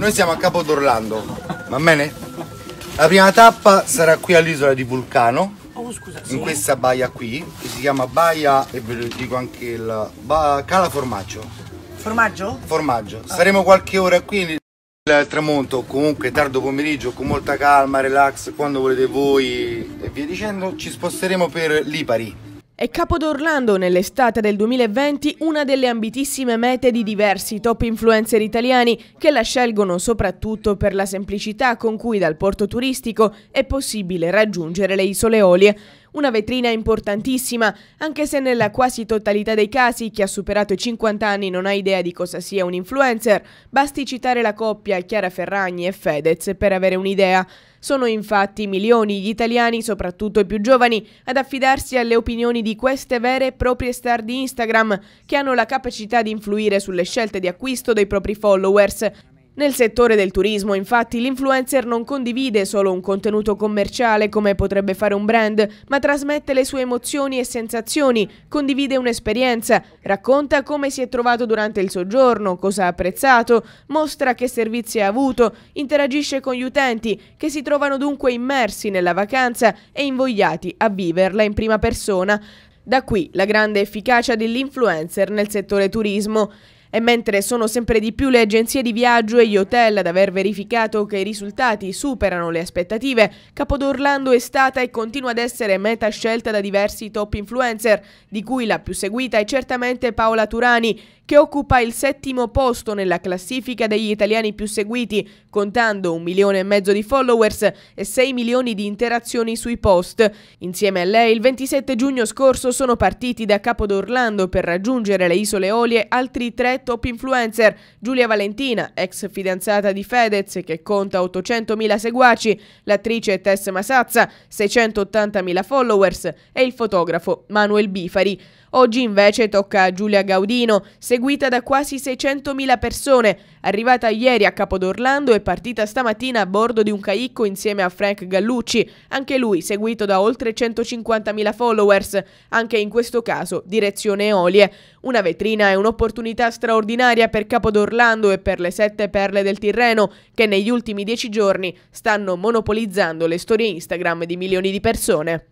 Noi siamo a Capo d'Orlando, va bene? La prima tappa sarà qui all'isola di Vulcano, oh, scusa, sì. in questa baia qui, che si chiama Baia, e ve lo dico anche il ba, Cala Formaggio. Formaggio? Formaggio. Ah. Saremo qualche ora qui nel tramonto, comunque tardo pomeriggio, con molta calma, relax, quando volete voi e via dicendo, ci sposteremo per Lipari è capo d'Orlando nell'estate del 2020 una delle ambitissime mete di diversi top influencer italiani che la scelgono soprattutto per la semplicità con cui dal porto turistico è possibile raggiungere le isole Olie. Una vetrina importantissima, anche se nella quasi totalità dei casi chi ha superato i 50 anni non ha idea di cosa sia un influencer, basti citare la coppia Chiara Ferragni e Fedez per avere un'idea. Sono infatti milioni gli italiani, soprattutto i più giovani, ad affidarsi alle opinioni di queste vere e proprie star di Instagram, che hanno la capacità di influire sulle scelte di acquisto dei propri followers nel settore del turismo, infatti, l'influencer non condivide solo un contenuto commerciale come potrebbe fare un brand, ma trasmette le sue emozioni e sensazioni, condivide un'esperienza, racconta come si è trovato durante il soggiorno, cosa ha apprezzato, mostra che servizi ha avuto, interagisce con gli utenti, che si trovano dunque immersi nella vacanza e invogliati a viverla in prima persona. Da qui la grande efficacia dell'influencer nel settore turismo. E mentre sono sempre di più le agenzie di viaggio e gli hotel ad aver verificato che i risultati superano le aspettative, Capodorlando è stata e continua ad essere meta scelta da diversi top influencer, di cui la più seguita è certamente Paola Turani, che occupa il settimo posto nella classifica degli italiani più seguiti, contando un milione e mezzo di followers e 6 milioni di interazioni sui post. Insieme a lei il 27 giugno scorso sono partiti da Capodorlando per raggiungere le isole Eolie altri tre top influencer, Giulia Valentina, ex fidanzata di Fedez che conta 800.000 seguaci, l'attrice Tess Masazza, 680.000 followers e il fotografo Manuel Bifari. Oggi invece tocca a Giulia Gaudino, seguita seguita da quasi 600.000 persone, arrivata ieri a Capodorlando e partita stamattina a bordo di un caicco insieme a Frank Gallucci, anche lui seguito da oltre 150.000 followers, anche in questo caso direzione Eolie. Una vetrina è un'opportunità straordinaria per Capodorlando e per le sette perle del Tirreno che negli ultimi dieci giorni stanno monopolizzando le storie Instagram di milioni di persone.